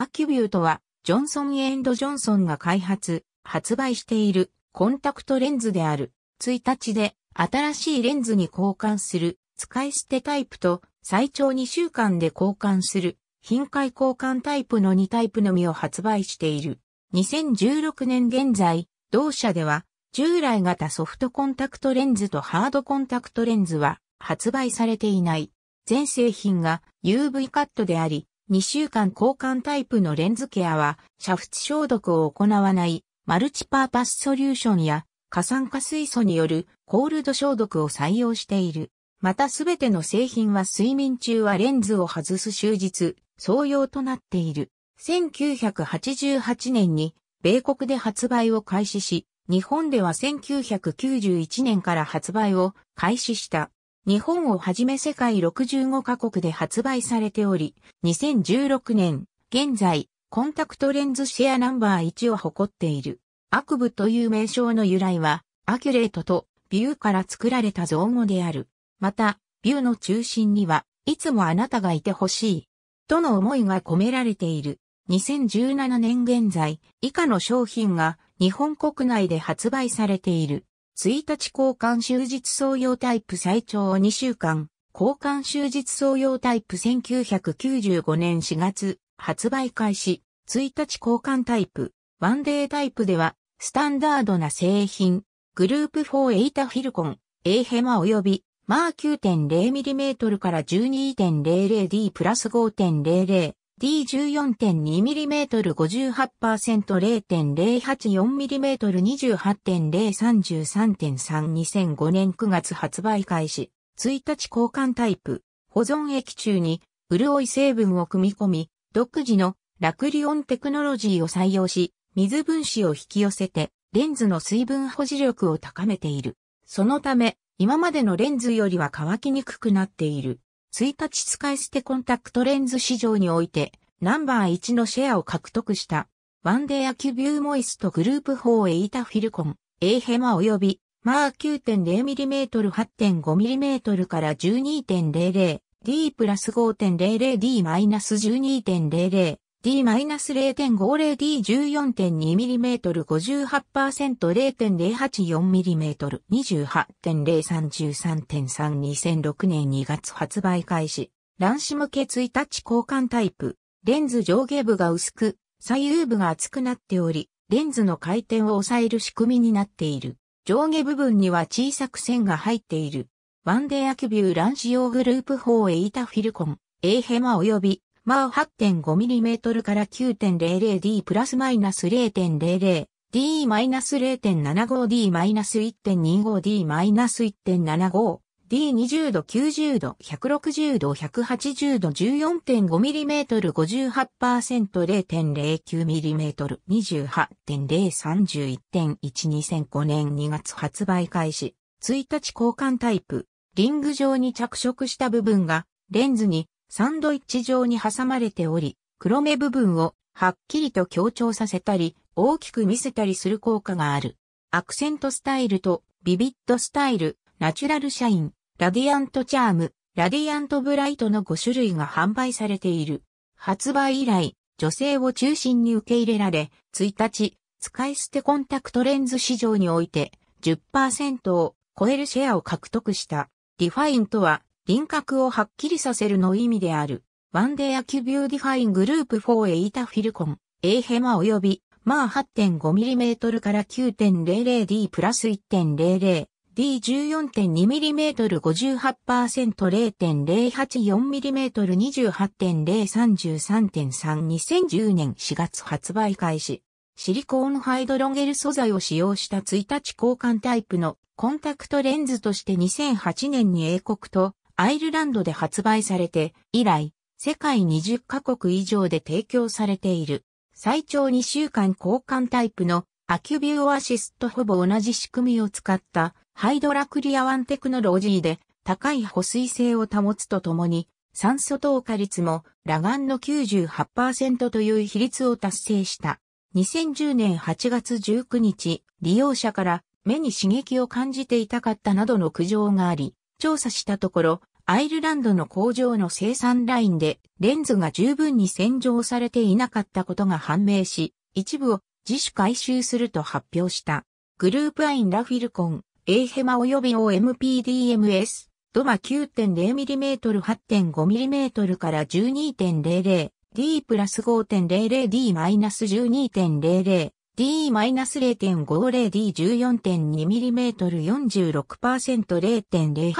アキュビューとは、ジョンソン・エンド・ジョンソンが開発、発売しているコンタクトレンズである。1日で新しいレンズに交換する使い捨てタイプと最長2週間で交換する頻回交換タイプの2タイプのみを発売している。2016年現在、同社では従来型ソフトコンタクトレンズとハードコンタクトレンズは発売されていない。全製品が UV カットであり、2週間交換タイプのレンズケアは、煮沸消毒を行わないマルチパーパスソリューションや過酸化水素によるコールド消毒を採用している。またすべての製品は睡眠中はレンズを外す終日、創用となっている。1988年に米国で発売を開始し、日本では1991年から発売を開始した。日本をはじめ世界65カ国で発売されており、2016年、現在、コンタクトレンズシェアナンバー1を誇っている。アクブという名称の由来は、アキュレートとビューから作られた造語である。また、ビューの中心には、いつもあなたがいてほしい。との思いが込められている。2017年現在、以下の商品が日本国内で発売されている。1日交換終日創用タイプ最長2週間、交換終日創用タイプ1995年4月、発売開始、1日交換タイプ、ワンデータイプでは、スタンダードな製品、グループ4エイタフィルコン、エイ・ヘマ及び、マー 9.0mm から 12.00D プラス5.00 D14.2mm58%0.084mm28.033.32005 年9月発売開始、1日交換タイプ、保存液中に、潤い成分を組み込み、独自のラクリオンテクノロジーを採用し、水分子を引き寄せて、レンズの水分保持力を高めている。そのため、今までのレンズよりは乾きにくくなっている。1日使い捨てコンタクトレンズ市場において、ナンバー1のシェアを獲得した、ワンデーアキュビューモイストグループ4エイタフィルコン、エーヘマ及び、マー 9.0mm、8.5mm から 12.00D プラス 5.00D マイナス12.00 d 0 5 0 d 1 4 2 m m 5 8 4 m m 2 8 0 0 8 4 m m 2 8 0 3 1 3 2 0 0 6年2月発売開始。乱視向け1日交換タイプ。レンズ上下部が薄く、左右部が厚くなっており、レンズの回転を抑える仕組みになっている。上下部分には小さく線が入っている。ワンデーアキュビュー乱視用グループ4エイタフィルコン、エイヘマ及びマウ 8.5mm から 9.00D プラスマイナス 0.00D マイナス 0.75D マイナス 1.25D マイナス1.75 D20 度、90度、160度、180度、14.5mm、58%0.09mm、28.031.12005年2月発売開始、1日交換タイプ、リング上に着色した部分が、レンズにサンドイッチ状に挟まれており、黒目部分をはっきりと強調させたり、大きく見せたりする効果がある。アクセントスタイルとビビッドスタイル、ナチュラルシャイン、ラディアントチャーム、ラディアントブライトの5種類が販売されている。発売以来、女性を中心に受け入れられ、1日、使い捨てコンタクトレンズ市場において10%を超えるシェアを獲得した。ディファインとは輪郭をはっきりさせるの意味である。ワンデーアキュビューディファイングループ4エイタフィルコン、エーヘマ及び、マー 8.5mm から 9.00D プラス 1.00D 14.2mm58%0.084mm28.033.32010 年4月発売開始。シリコーンハイドロゲル素材を使用した1日交換タイプのコンタクトレンズとして2008年に英国とアイルランドで発売されて以来、世界20カ国以上で提供されている。最長2週間交換タイプのアキュビューアシスとほぼ同じ仕組みを使ったハイドラクリアワンテクノロジーで高い保水性を保つとともに酸素透過率も裸眼の98%という比率を達成した。2010年8月19日、利用者から目に刺激を感じていたかったなどの苦情があり、調査したところ、アイルランドの工場の生産ラインでレンズが十分に洗浄されていなかったことが判明し、一部を自主回収すると発表した。グループアインラフィルコン、エイヘマ及び OMPDMS、ドマ 9.0mm、8.5mm から12.00、D プラス 5.00D マイナス12.00、D-0.50 D14.2mm46%0.085mm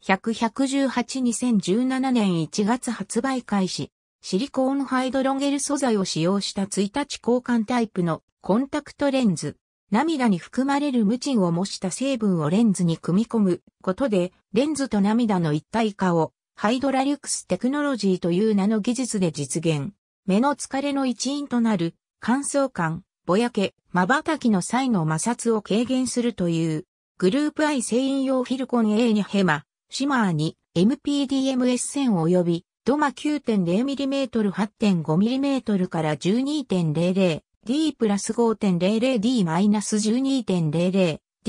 1182017年1月発売開始。シリコーンハイドロゲル素材を使用した1日交換タイプのコンタクトレンズ。涙に含まれる無賃を模した成分をレンズに組み込むことで、レンズと涙の一体化をハイドラリュクステクノロジーという名の技術で実現。目の疲れの一因となる乾燥感、ぼやけ、瞬きの際の摩擦を軽減するという、グループ I 繊維用フィルコン A にヘマ、シマーに MPDMS1000 及び、ドマ 9.0mm、8.5mm から 12.00D プラス 5.00D マイナス12.00 D-0.50D14.3mm38%0.085mm10312007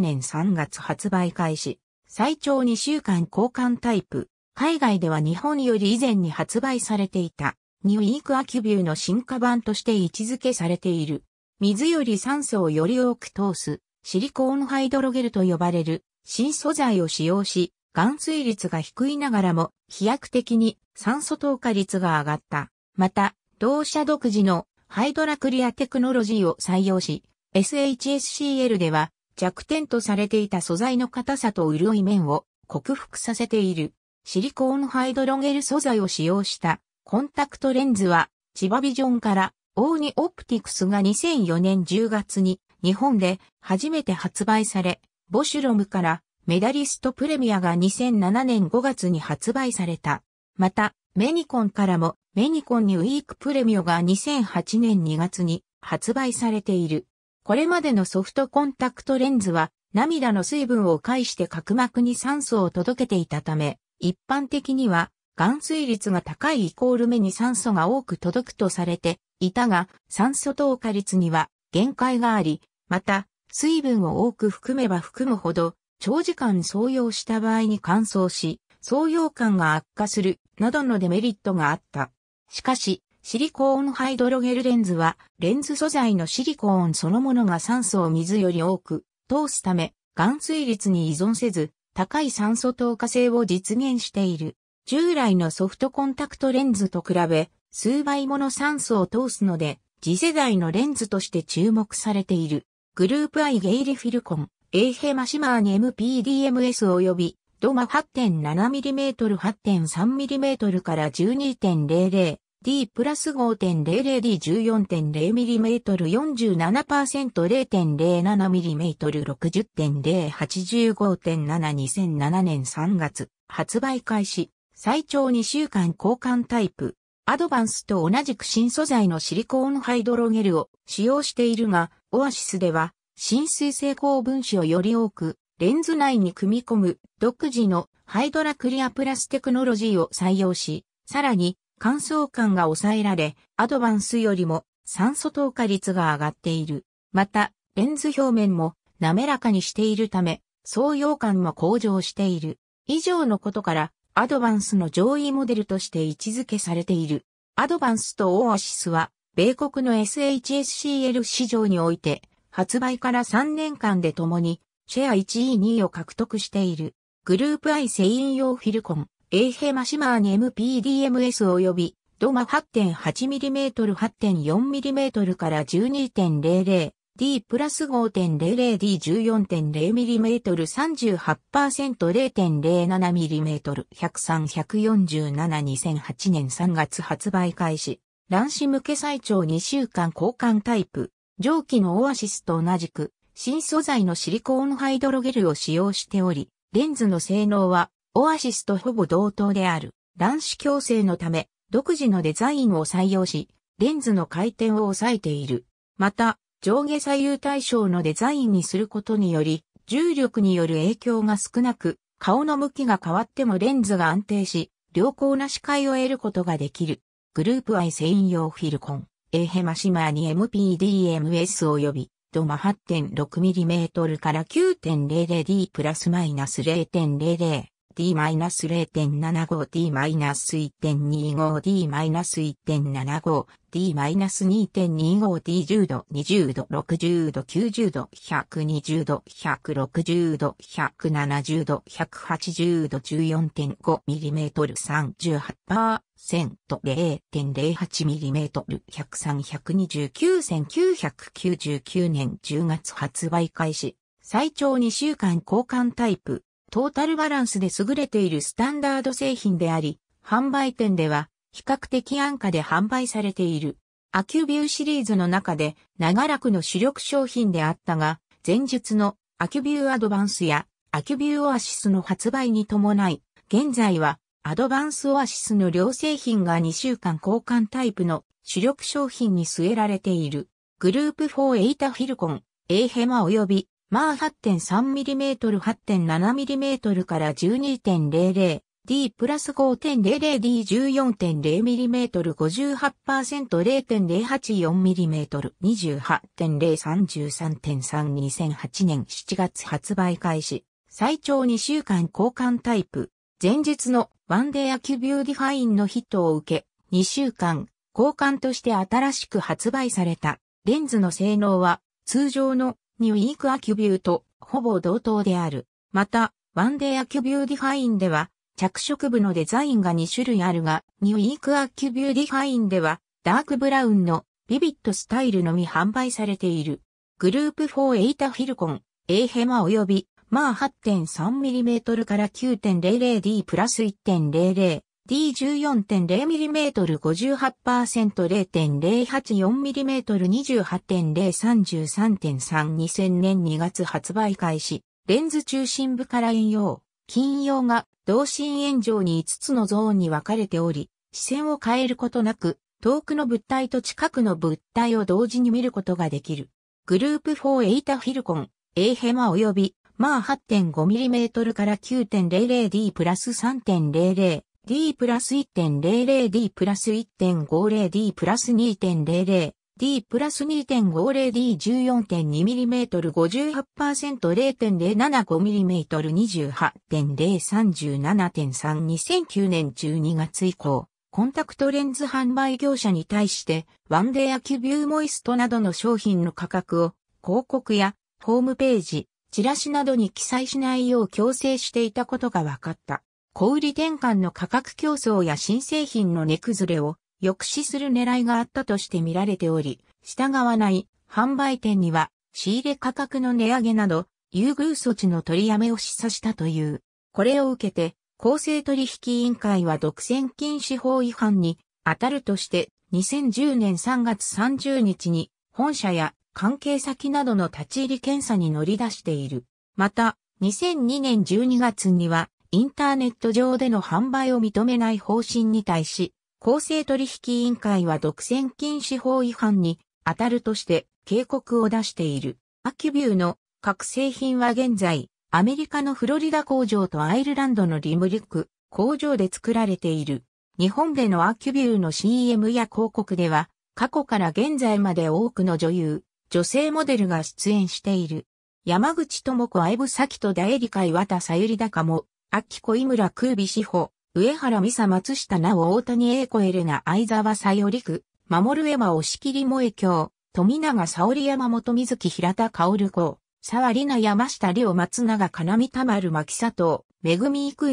年3月発売開始。最長2週間交換タイプ。海外では日本より以前に発売されていた。ニューイークアキュビューの進化版として位置づけされている。水より酸素をより多く通す、シリコーンハイドロゲルと呼ばれる、新素材を使用し、含水率が低いながらも飛躍的に酸素透過率が上がった。また、同社独自のハイドラクリアテクノロジーを採用し、SHSCL では弱点とされていた素材の硬さと潤い面を克服させている。シリコーンハイドロゲル素材を使用したコンタクトレンズは、千葉ビジョンからオーニオプティクスが2004年10月に日本で初めて発売され、ボシュロムからメダリストプレミアが2007年5月に発売された。また、メニコンからも、メニコンにウィークプレミオが2008年2月に発売されている。これまでのソフトコンタクトレンズは、涙の水分を介して角膜に酸素を届けていたため、一般的には、含水率が高いイコール目に酸素が多く届くとされていたが、酸素透過率には限界があり、また、水分を多く含めば含むほど、長時間操用した場合に乾燥し、操用感が悪化するなどのデメリットがあった。しかし、シリコーンハイドロゲルレンズは、レンズ素材のシリコーンそのものが酸素を水より多く通すため、含水率に依存せず、高い酸素透過性を実現している。従来のソフトコンタクトレンズと比べ、数倍もの酸素を通すので、次世代のレンズとして注目されている。グループアイゲイリフィルコン。エイヘマシマーに MPDMS 及びドマ 8.7mm8.3mm から 12.00D プラス 5.00D14.0mm47%0.07%60.085.72007 年3月発売開始最長2週間交換タイプアドバンスと同じく新素材のシリコーンハイドロゲルを使用しているが、オアシスでは浸水性高分子をより多く、レンズ内に組み込む独自のハイドラクリアプラステクノロジーを採用し、さらに乾燥感が抑えられ、アドバンスよりも酸素透過率が上がっている。また、レンズ表面も滑らかにしているため、創用感も向上している。以上のことから、アドバンスの上位モデルとして位置づけされている。アドバンスとオアシスは、米国の SHSCL 市場において、発売から3年間で共に、シェア1位2位を獲得している。グループ I セイ用フィルコン、エイヘマシマーに MPDMS 及び、ドマ 8.8mm8.4mm から12.00、D プラス 5.00D14.0mm38%0.07mm103-147-2008 年3月発売開始。卵子向け最長2週間交換タイプ。蒸気のオアシスと同じく、新素材のシリコーンハイドロゲルを使用しており、レンズの性能は、オアシスとほぼ同等である。乱視矯正のため、独自のデザインを採用し、レンズの回転を抑えている。また、上下左右対称のデザインにすることにより、重力による影響が少なく、顔の向きが変わってもレンズが安定し、良好な視界を得ることができる。グループ I 専用フィルコン。エヘマシマーに MPDMS 及びドマ 8.6mm から 9.0D プラスマイナス0.00。0.75D-1.75D-1.25D-1.75D-2.25D10 度、20度、60度、90度、120度、160度、170度、180度、14.5mm38%。0.08mm103-129,999 年10月発売開始。最長2週間交換タイプ。トータルバランスで優れているスタンダード製品であり、販売店では比較的安価で販売されている。アキュビューシリーズの中で長らくの主力商品であったが、前述のアキュビューアドバンスやアキュビューオアシスの発売に伴い、現在はアドバンスオアシスの両製品が2週間交換タイプの主力商品に据えられている。グループ4エイタフィルコン、エイヘマ及びマー 8.3mm、8.7mm から 12.00D プラス 5.00D14.0mm58%0.084mm 28.033.32008年7月発売開始最長2週間交換タイプ前日のワンデーアキュビューディファインのヒットを受け2週間交換として新しく発売されたレンズの性能は通常のニューイークアキュビューとほぼ同等である。また、ワンデーアキュビューディファインでは、着色部のデザインが2種類あるが、ニューイークアキュビューディファインでは、ダークブラウンのビビットスタイルのみ販売されている。グループ4エイタフィルコン、エーヘマ及び、まあ 8.3mm から 9.00D プラス1.00 D14.0mm58%0.084mm28.033.32000 年2月発売開始、レンズ中心部から引用、金用が同心円状に5つのゾーンに分かれており、視線を変えることなく、遠くの物体と近くの物体を同時に見ることができる。グループ4エイタフィルコン、エイヘマ及び、マー 8.5mm から 9.00D プラス3.00 d プラス 1.00d プラス 1.50d プラス 2.00d プラス 2.50d14.2mm58%0.075mm28.037.32009 年12月以降、コンタクトレンズ販売業者に対して、ワンデーアキュビューモイストなどの商品の価格を広告やホームページ、チラシなどに記載しないよう強制していたことが分かった。小売転換の価格競争や新製品の値崩れを抑止する狙いがあったとして見られており、従わない販売店には仕入れ価格の値上げなど優遇措置の取りやめを示唆したという。これを受けて公正取引委員会は独占禁止法違反に当たるとして2010年3月30日に本社や関係先などの立ち入り検査に乗り出している。また、2002年12月にはインターネット上での販売を認めない方針に対し、公正取引委員会は独占禁止法違反に当たるとして警告を出している。アキュビューの各製品は現在、アメリカのフロリダ工場とアイルランドのリムリック工場で作られている。日本でのアキュビューの CM や広告では、過去から現在まで多くの女優、女性モデルが出演している。山口智子、相武咲と大恵梨香田さゆり高も、秋子井村空美志保、上原美沙松下奈緒大谷英子エレナ相沢さよりく、守る江間押切萌京、富永沙織山本瑞希平田薫子、沢里奈山下里夫松永金見み丸牧佐藤、恵ぐみいく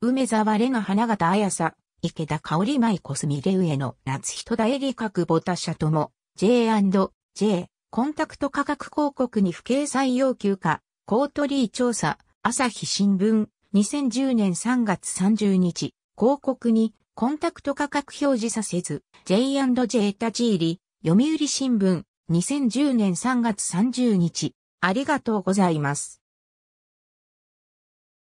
梅沢れが花形綾さ、池田香織舞小澄レウエの夏人田絵里角ボタ社とも、J&J、コンタクト価格広告に不掲載要求か、コートリー調査、朝日新聞、2010年3月30日、広告にコンタクト価格表示させず、J&J 立ち入り、読売新聞、2010年3月30日、ありがとうございます。